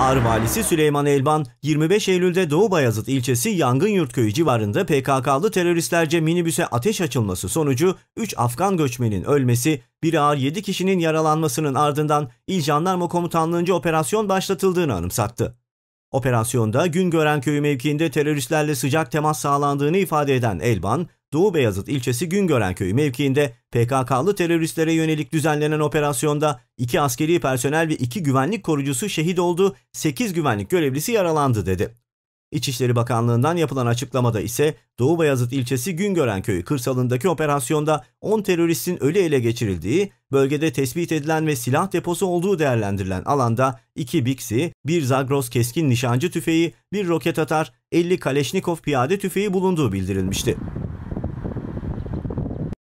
Ağrı valisi Süleyman Elvan 25 Eylül'de Doğu Bayazıt ilçesi Yangın Yurt köyü civarında PKK'lı teröristlerce minibüse ateş açılması sonucu 3 Afgan göçmenin ölmesi, bir ağır 7 kişinin yaralanmasının ardından İl Jandarma Komutanlığı'nca operasyon başlatıldığını anımsattı. Operasyonda Güngören Köyü mevkiinde teröristlerle sıcak temas sağlandığını ifade eden Elvan, Doğu Beyazıt ilçesi Güngören Köyü mevkiinde PKK'lı teröristlere yönelik düzenlenen operasyonda 2 askeri personel ve 2 güvenlik korucusu şehit oldu, 8 güvenlik görevlisi yaralandı dedi. İçişleri Bakanlığı'ndan yapılan açıklamada ise Doğu Beyazıt ilçesi Güngören Köyü kırsalındaki operasyonda 10 teröristin ölü ele geçirildiği, bölgede tespit edilen ve silah deposu olduğu değerlendirilen alanda 2 Bixi, 1 Zagros keskin nişancı tüfeği, 1 roket atar, 50 Kaleşnikov piyade tüfeği bulunduğu bildirilmişti.